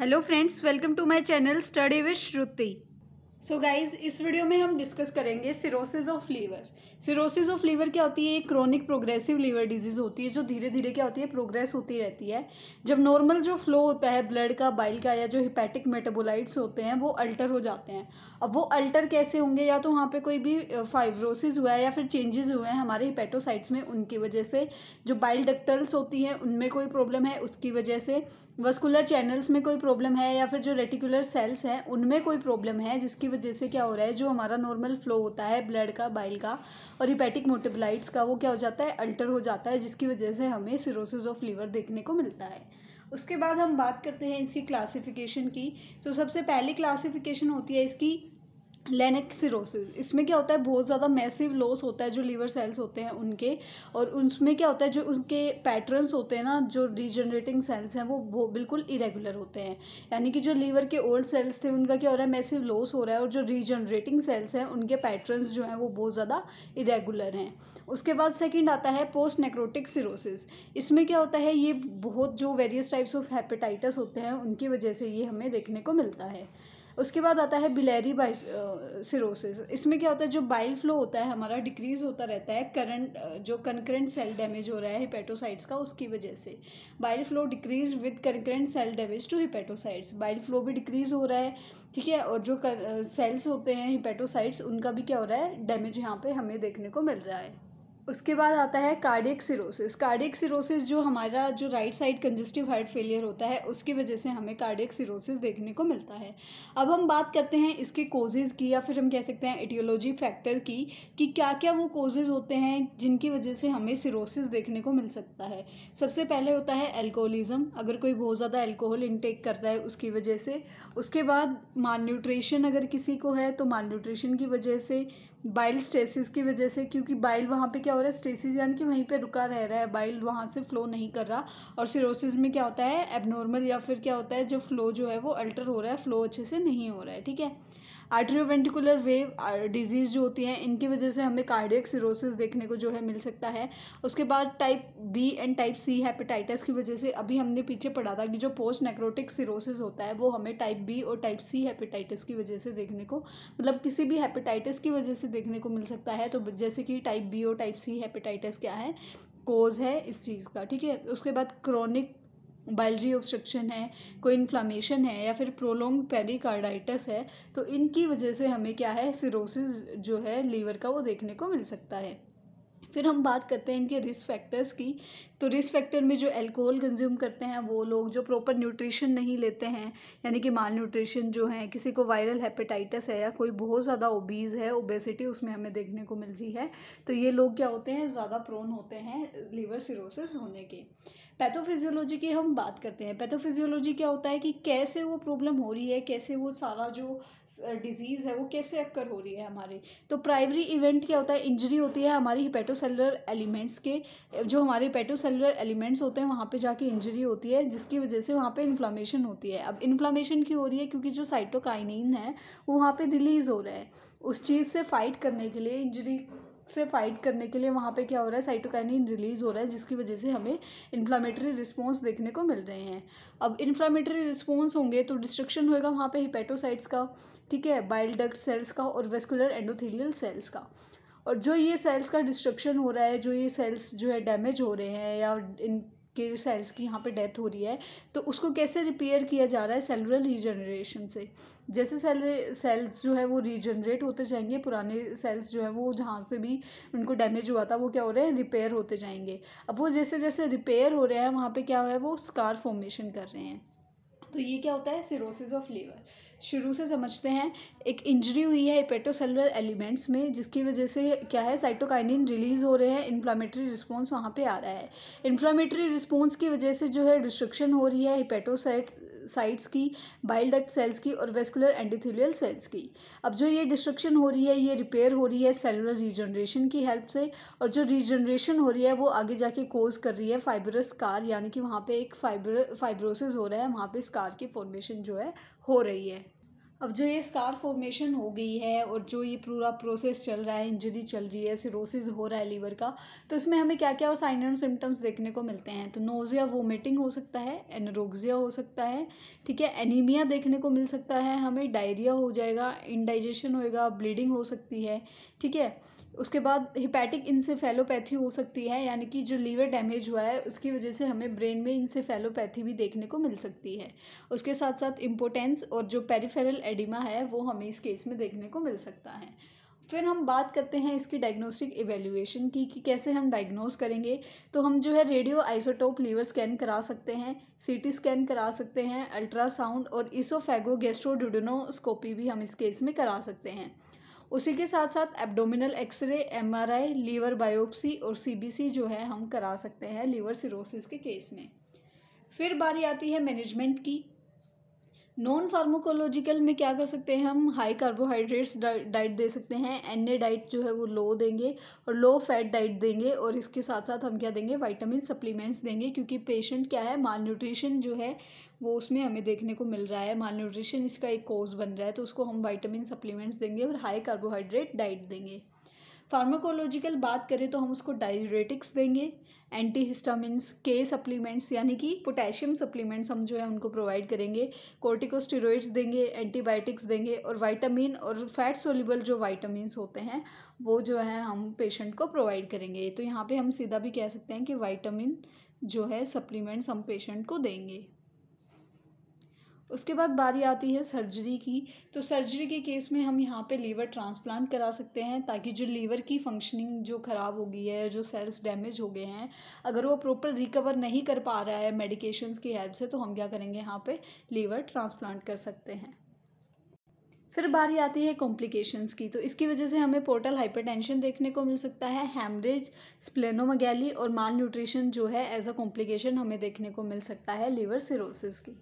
hello friends welcome to my channel study with Shruti so so guys इस video में हम discuss करेंगे cirrhosis of liver cirrhosis of liver क्या होती है एक क्रोनिक प्रोग्रेसिव लीवर डिजीज़ होती है जो धीरे धीरे क्या होती है प्रोग्रेस होती रहती है जब नॉर्मल जो फ्लो होता है ब्लड का बाइल का या जो हिपैटिक मेटाबोलाइट्स होते हैं वो अल्टर हो जाते हैं अब वो अल्टर कैसे होंगे या तो वहाँ पर कोई भी फाइब्रोसिस हुआ है या फिर चेंजेस हुए हैं हमारे हिपैटोसाइट्स में उनकी वजह से जो बाइल डक्टल्स होती हैं उनमें कोई प्रॉब्लम है उसकी वजह से वस्कुलर चैनल्स में कोई प्रॉब्लम है या फिर जो रेटिकुलर सेल्स हैं उनमें कोई प्रॉब्लम है जिसकी वजह से क्या हो रहा है जो हमारा नॉर्मल फ्लो होता है ब्लड का बाइल का और हिपैटिक मोटिबलाइट्स का वो क्या हो जाता है अल्टर हो जाता है जिसकी वजह से हमें सिरोसिस ऑफ लीवर देखने को मिलता है उसके बाद हम बात करते हैं इसकी क्लासिफिकेशन की तो सबसे पहली क्लासिफिकेशन होती है इसकी सिरोसिस इसमें क्या होता है बहुत ज़्यादा मैसिव लॉस होता है जो लीवर सेल्स होते हैं उनके और उसमें क्या होता है जो उनके पैटर्न्स होते हैं ना जो रीजनरेटिंग सेल्स हैं वो वो बिल्कुल इरेगुलर होते हैं यानी कि जो लीवर के ओल्ड सेल्स थे उनका क्या हो रहा है मैसिव लॉस हो रहा है और जो रीजनरेटिंग सेल्स हैं उनके पैटर्नस जो हैं वो बहुत ज़्यादा इरेगुलर हैं उसके बाद सेकेंड आता है पोस्ट नेक्रोटिक सिरोसिस इसमें क्या होता है ये बहुत जो वेरियस टाइप्स ऑफ हेपेटाइटस होते हैं उनकी वजह से ये हमें देखने को मिलता है उसके बाद आता है बिलेरी बाइस सिरोसिस इसमें क्या होता है जो बाइल फ्लो होता है हमारा डिक्रीज होता रहता है करंट जो कंक्रेंट सेल डैमेज हो रहा है हिपेटोसाइट्स का उसकी वजह से bile flow decrease with concurrent cell damage to hepatocytes bile flow भी डिक्रीज हो रहा है ठीक है और जो सेल्स होते हैं हिपेटोसाइट्स उनका भी क्या हो रहा है डैमेज यहाँ पर हमें देखने को मिल रहा है उसके बाद आता है कार्डियक सिरोसिस कार्डियक सिरोसिस जो हमारा जो right side congestive heart failure होता है उसकी वजह से हमें कार्डियक सिरोसिस देखने को मिलता है अब हम बात करते हैं इसके कोजेज़ की या फिर हम कह सकते हैं एटियोलॉजी फैक्टर की कि क्या क्या वो कोजेज़ होते हैं जिनकी वजह से हमें सिरोसिस देखने को मिल सकता है सबसे पहले होता है एल्कोहलिज़म अगर कोई बहुत ज़्यादा एल्कोहल इनटेक करता है उसकी वजह से उसके बाद मालन्यूट्रेशन अगर किसी को है तो मालन्यूट्रेशन की वजह से बाइल स्टेसिस की वजह से क्योंकि बाइल वहाँ पे क्या हो रहा है स्टेसिस यानी कि वहीं पे रुका रह रहा है बाइल वहाँ से फ़्लो नहीं कर रहा और सिरोसिस में क्या होता है एबनॉर्मल या फिर क्या होता है जो फ्लो जो है वो अल्टर हो रहा है फ़्लो अच्छे से नहीं हो रहा है ठीक है आर्ट्रियोवेंटिकुलर वेव डिजीज़ जो होती है इनकी वजह से हमें कार्डियक सिरोसिस देखने को जो है मिल सकता है उसके बाद type B and type C hepatitis की वजह से अभी हमने पीछे पढ़ा था कि जो पोस्ट नेक्रोटिक सिरोसिस होता है वो हमें टाइप बी और टाइप सी हेपेटाइटिस की वजह से देखने को मतलब किसी भी हेपेटाइटिस की वजह से देखने को मिल सकता है तो जैसे कि टाइप बी और टाइप सी हेपेटाइटिस क्या है कोज है इस चीज़ का ठीक है उसके बाद क्रॉनिक बाइलरी ऑब्स्ट्रक्शन है कोई इन्फ्लामेशन है या फिर प्रोलोंग पेरिकार्डाइटस है तो इनकी वजह से हमें क्या है सिरोसिस जो है लीवर का वो देखने को मिल सकता है फिर हम बात करते हैं इनके रिस्क फैक्टर्स की तो रिस्क फैक्टर में जो अल्कोहल कंज्यूम करते हैं वो लोग जो प्रॉपर न्यूट्रिशन नहीं लेते हैं यानी कि माल न्यूट्रिशन जो है किसी को वायरल हेपेटाइटिस है या कोई बहुत ज़्यादा ओबीज़ है ओबेसिटी उसमें हमें देखने को मिल रही है तो ये लोग क्या होते हैं ज़्यादा प्रोन होते हैं लीवर सिरोसिस होने के पैथोफिजियोलॉजी की हम बात करते हैं पैथोफिजियोलॉजी क्या होता है कि कैसे वो प्रॉब्लम हो रही है कैसे वो सारा जो डिजीज़ है वो कैसे अक्कर हो रही है हमारे तो प्राइमरी इवेंट क्या होता है इंजरी होती है हमारी हिपेटोसेलुलर एलिमेंट्स के जो हमारे पैटोसेलुलर एलिमेंट्स होते हैं वहाँ पर जाके इंजरी होती है जिसकी वजह से वहाँ पर इन्फ्लामेशन होती है अब इन्फ्लामेशन क्यों हो रही है क्योंकि जो साइटोकाइनिन है वो वहाँ पर रिलीज़ हो रहा है उस चीज़ से फ़ाइट करने के लिए इंजरी से फाइट करने के लिए वहाँ पे क्या हो रहा है साइटोकाइनिन रिलीज हो रहा है जिसकी वजह से हमें इन्फ्लामेटरी रिस्पॉन्स देखने को मिल रहे हैं अब इन्फ्लामेटरी रिस्पॉन्स होंगे तो डिस्ट्रक्शन होएगा वहाँ पे हिपेटोसाइट्स का ठीक है बाइल डक्ट सेल्स का और वेस्कुलर एंडोथेलियल सेल्स का और जो ये सेल्स का डिस्ट्रक्शन हो रहा है जो ये सेल्स जो है डैमेज हो रहे हैं या इन के सेल्स की यहाँ पे डेथ हो रही है तो उसको कैसे रिपेयर किया जा रहा है सेलुलर रीजनरेशन से जैसे सेल सेल्स जो है वो रीजनरेट होते जाएंगे पुराने सेल्स जो है वो जहाँ से भी उनको डैमेज हुआ था वो क्या हो रहे हैं रिपेयर होते जाएंगे अब वो जैसे जैसे रिपेयर हो रहे हैं वहाँ पे क्या है वो स्कार फॉर्मेशन कर रहे हैं तो ये क्या होता है सिरोसिस ऑफ लीवर शुरू से समझते हैं एक इंजरी हुई है इपेटोसेलुलर एलिमेंट्स में जिसकी वजह से क्या है साइटोकाइनिन रिलीज़ हो रहे हैं इन्फ्लामेटरी रिस्पॉन्स वहाँ पे आ रहा है इन्फ्लामेटरी रिस्पॉन्स की वजह से जो है डिस्ट्रक्शन हो रही है हिपेटोसाइट साइट्स की बाइल डक्ट सेल्स की और वेस्कुलर एंडीथेलियल सेल्स की अब जो ये डिस्ट्रक्शन हो रही है ये रिपेयर हो रही है सेलुलर रीजनरेशन की हेल्प से और जो रीजनरेशन हो रही है वो आगे जाके कोज कर रही है फाइबरस कार यानी कि वहाँ पे एक फाइबर फाइब्रोसिस हो रहा है वहाँ पे स्कार की फॉर्मेशन जो है हो रही है अब जो ये स्कार फॉर्मेशन हो गई है और जो ये पूरा प्रोसेस चल रहा है इंजरी चल रही है सिरोसिस हो रहा है लीवर का तो इसमें हमें क्या क्या साइन एंड सिम्टम्स देखने को मिलते हैं तो नोजिया वोमिटिंग हो सकता है एनरोक्जिया हो सकता है ठीक है एनीमिया देखने को मिल सकता है हमें डायरिया हो जाएगा इनडाइजेशन होएगा ब्लीडिंग हो सकती है ठीक है उसके बाद हिपैटिक इंसेफेलोपैथी हो सकती है यानी कि जो लीवर डैमेज हुआ है उसकी वजह से हमें ब्रेन में इंसेफेलोपैथी भी देखने को मिल सकती है उसके साथ साथ इम्पोर्टेंस और जो पेरीफेरल एडिमा है वो हमें इस केस में देखने को मिल सकता है फिर हम बात करते हैं इसकी डायग्नोस्टिक इवेल्यूएशन की कि कैसे हम डायग्नोज करेंगे तो हम जो है रेडियो आइसोटोप लीवर स्कैन करा सकते हैं सीटी स्कैन करा सकते हैं अल्ट्रासाउंड और इसोफेगो गैस्ट्रोडुडोनोस्कोपी भी हम इस केस में करा सकते हैं उसी के साथ साथ abdominal x ray MRI liver biopsy और सीबीसी जो है हम करा सकते हैं लीवर सिरोसिस के केस में फिर बारी आती है मैनेजमेंट की नॉन फार्माकोलॉजिकल में क्या कर सकते हैं हम हाई कार्बोहाइड्रेट्स डाइट दे सकते हैं एन ए डाइट जो है वो लो देंगे और लो फैट डाइट देंगे और इसके साथ साथ हम क्या देंगे वाइटामिन सप्लीमेंट्स देंगे क्योंकि पेशेंट क्या है माल न्यूट्रिशन जो है वो उसमें हमें देखने को मिल रहा है माल न्यूट्रिशन इसका एक कोज बन रहा है तो उसको हम वाइटामिन सप्लीमेंट्स देंगे और हाई कार्बोहाइड्रेट डाइट देंगे फार्माकोलॉजिकल बात करें तो हम उसको डायूरेटिक्स देंगे एंटी हिस्टामिनस के सप्लीमेंट्स यानी कि पोटेशियम सप्लीमेंट्स हम जो है उनको प्रोवाइड करेंगे कोर्टिकोस्टेरॉइड्स देंगे एंटीबायोटिक्स देंगे और वाइटामिन और फैट सोल्यूबल जो वाइटामिन होते हैं वो जो है हम पेशेंट को प्रोवाइड करेंगे तो यहाँ पर हम सीधा भी कह सकते हैं कि वाइटामिन जो है सप्लीमेंट्स हम पेशेंट को देंगे उसके बाद बारी आती है सर्जरी की तो सर्जरी के केस में हम यहाँ पे लीवर ट्रांसप्लांट करा सकते हैं ताकि जो लीवर की फंक्शनिंग जो ख़राब हो गई है जो सेल्स डैमेज हो गए हैं अगर वो प्रॉपर रिकवर नहीं कर पा रहा है मेडिकेशन की हेल्प से तो हम क्या करेंगे यहाँ पे लीवर ट्रांसप्लांट कर सकते हैं फिर बारी आती है कॉम्प्लिकेशंस की तो इसकी वजह से हमें पोर्टल हाइपरटेंशन देखने को मिल सकता है हेमरेज स्प्लेनोमगैली और माल न्यूट्रिशन जो है एज अ कॉम्प्लिकेशन हमें देखने को मिल सकता है लीवर सिरोसिस की